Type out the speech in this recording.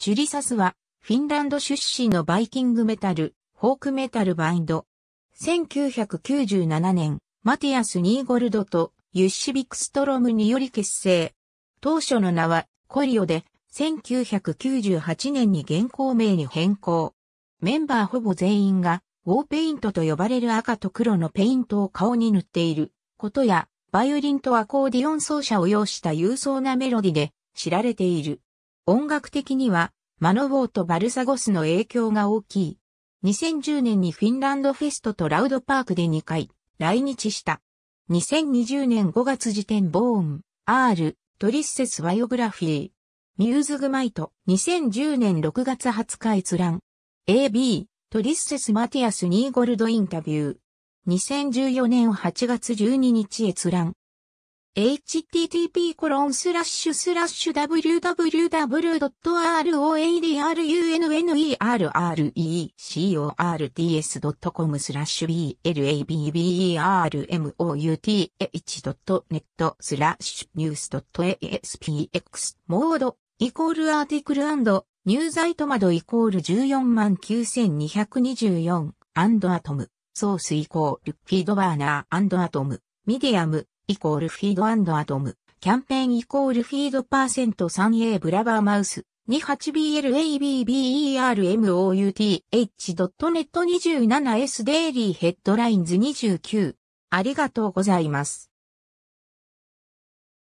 チュリサスは、フィンランド出身のバイキングメタル、フォークメタルバインド。1997年、マティアス・ニーゴルドとユッシビクストロムにより結成。当初の名はコリオで、1998年に現行名に変更。メンバーほぼ全員が、ウォーペイントと呼ばれる赤と黒のペイントを顔に塗っていることや、バイオリンとアコーディオン奏者を要した勇壮なメロディで知られている。音楽的には、マノウォーとバルサゴスの影響が大きい。2010年にフィンランドフェストとラウドパークで2回来日した。2020年5月時点ボーン、R、トリッセスバイオグラフィー。ミューズグマイト、2010年6月20日閲覧。AB、トリッセスマティアス・ニーゴルドインタビュー。2014年8月12日閲覧。h t t p コロンススララッッシシュュ w w w r o a d u n n e r r e c o r t s c o m スラッシュ b l a b b e r m o u t h 1 n e t スラッシュニュース .aspx モードイコールアーティクルニューザイトマドイコール149,224アンドアトムソースイコールフィードバーナーアンドアトムミディアムイコールフィードアトム、キャンペーンイコールフィードパーセント 3A ブラバーマウス、28BLABBERMOUTH.net27S デイリーヘッドラインズ29。ありがとうございます。